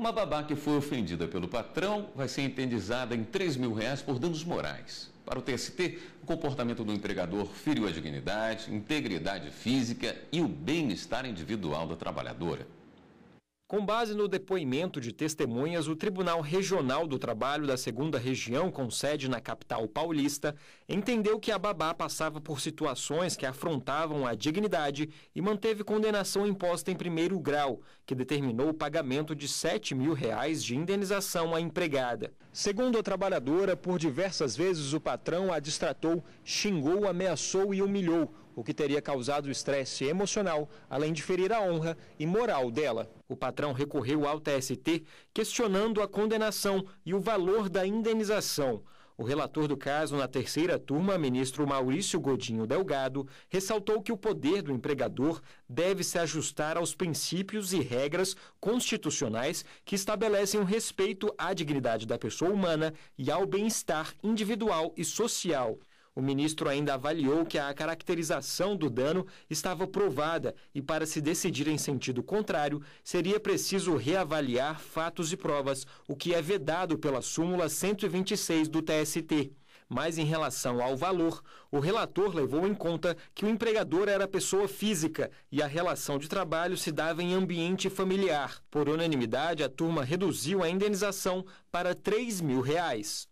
Uma babá que foi ofendida pelo patrão vai ser indenizada em 3 mil reais por danos morais. Para o TST, o comportamento do empregador feriu a dignidade, integridade física e o bem-estar individual da trabalhadora. Com base no depoimento de testemunhas, o Tribunal Regional do Trabalho da Segunda Região, com sede na capital paulista, entendeu que a babá passava por situações que afrontavam a dignidade e manteve condenação imposta em primeiro grau, que determinou o pagamento de R$ 7 mil reais de indenização à empregada. Segundo a trabalhadora, por diversas vezes o patrão a distratou, xingou, ameaçou e humilhou o que teria causado estresse emocional, além de ferir a honra e moral dela. O patrão recorreu ao TST, questionando a condenação e o valor da indenização. O relator do caso na terceira turma, ministro Maurício Godinho Delgado, ressaltou que o poder do empregador deve se ajustar aos princípios e regras constitucionais que estabelecem o respeito à dignidade da pessoa humana e ao bem-estar individual e social. O ministro ainda avaliou que a caracterização do dano estava provada e, para se decidir em sentido contrário, seria preciso reavaliar fatos e provas, o que é vedado pela súmula 126 do TST. Mas em relação ao valor, o relator levou em conta que o empregador era pessoa física e a relação de trabalho se dava em ambiente familiar. Por unanimidade, a turma reduziu a indenização para R$ 3 mil. Reais.